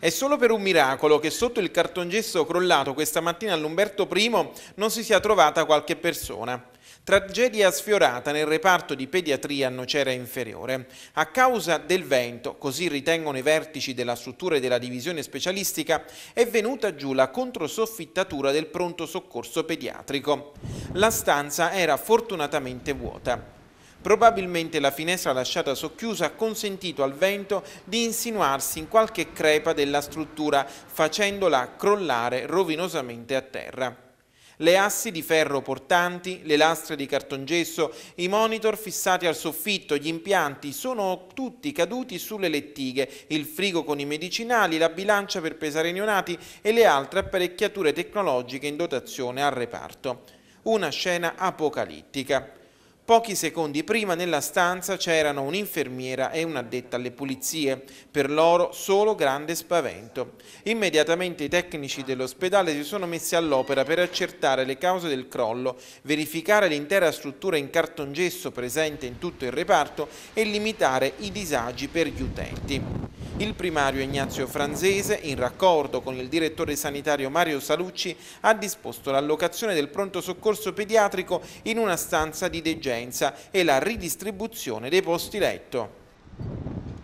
È solo per un miracolo che sotto il cartongesso crollato questa mattina all'Umberto I non si sia trovata qualche persona. Tragedia sfiorata nel reparto di pediatria a Nocera Inferiore. A causa del vento, così ritengono i vertici della struttura e della divisione specialistica, è venuta giù la controsoffittatura del pronto soccorso pediatrico. La stanza era fortunatamente vuota. Probabilmente la finestra lasciata socchiusa ha consentito al vento di insinuarsi in qualche crepa della struttura facendola crollare rovinosamente a terra le assi di ferro portanti, le lastre di cartongesso, i monitor fissati al soffitto, gli impianti sono tutti caduti sulle lettighe, il frigo con i medicinali, la bilancia per pesare i neonati e le altre apparecchiature tecnologiche in dotazione al reparto. Una scena apocalittica. Pochi secondi prima nella stanza c'erano un'infermiera e un'addetta alle pulizie, per loro solo grande spavento. Immediatamente i tecnici dell'ospedale si sono messi all'opera per accertare le cause del crollo, verificare l'intera struttura in cartongesso presente in tutto il reparto e limitare i disagi per gli utenti. Il primario Ignazio Franzese, in raccordo con il direttore sanitario Mario Salucci, ha disposto l'allocazione del pronto soccorso pediatrico in una stanza di degenza e la ridistribuzione dei posti letto.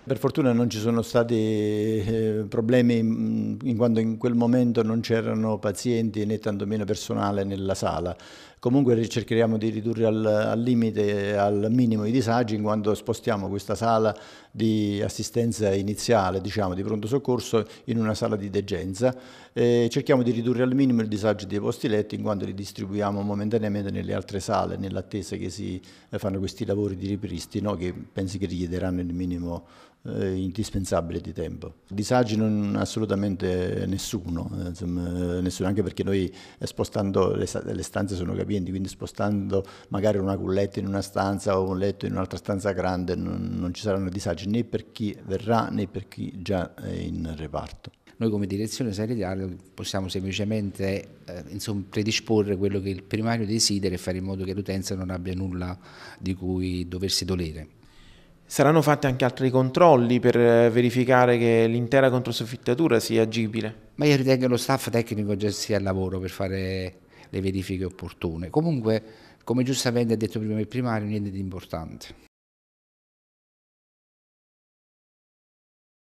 Per fortuna non ci sono stati eh, problemi mm, in quanto in quel momento non c'erano pazienti né tantomeno personale nella sala. Comunque cercheremo di ridurre al, al limite, al minimo i disagi in quanto spostiamo questa sala di assistenza iniziale, diciamo, di pronto soccorso in una sala di degenza. E cerchiamo di ridurre al minimo il disagio dei posti letti in quanto li distribuiamo momentaneamente nelle altre sale, nell'attesa che si eh, fanno questi lavori di ripristino che pensi che richiederanno il minimo eh, indispensabile di tempo. Disagi non assolutamente nessuno, eh, insomma, eh, nessuno, anche perché noi eh, spostando le, le, stanze sono capienti, quindi spostando magari una culletta in una stanza o un letto in un'altra stanza grande non, non ci saranno disagi né per chi verrà né per chi già è in reparto noi come direzione sanitaria possiamo semplicemente eh, insomma, predisporre quello che il primario desidera e fare in modo che l'utenza non abbia nulla di cui doversi dolere. Saranno fatti anche altri controlli per eh, verificare che l'intera controsoffittatura sia agibile? Ma io ritengo che lo staff tecnico già sia al lavoro per fare le verifiche opportune. Comunque, come giustamente ha detto prima il primario, niente di importante.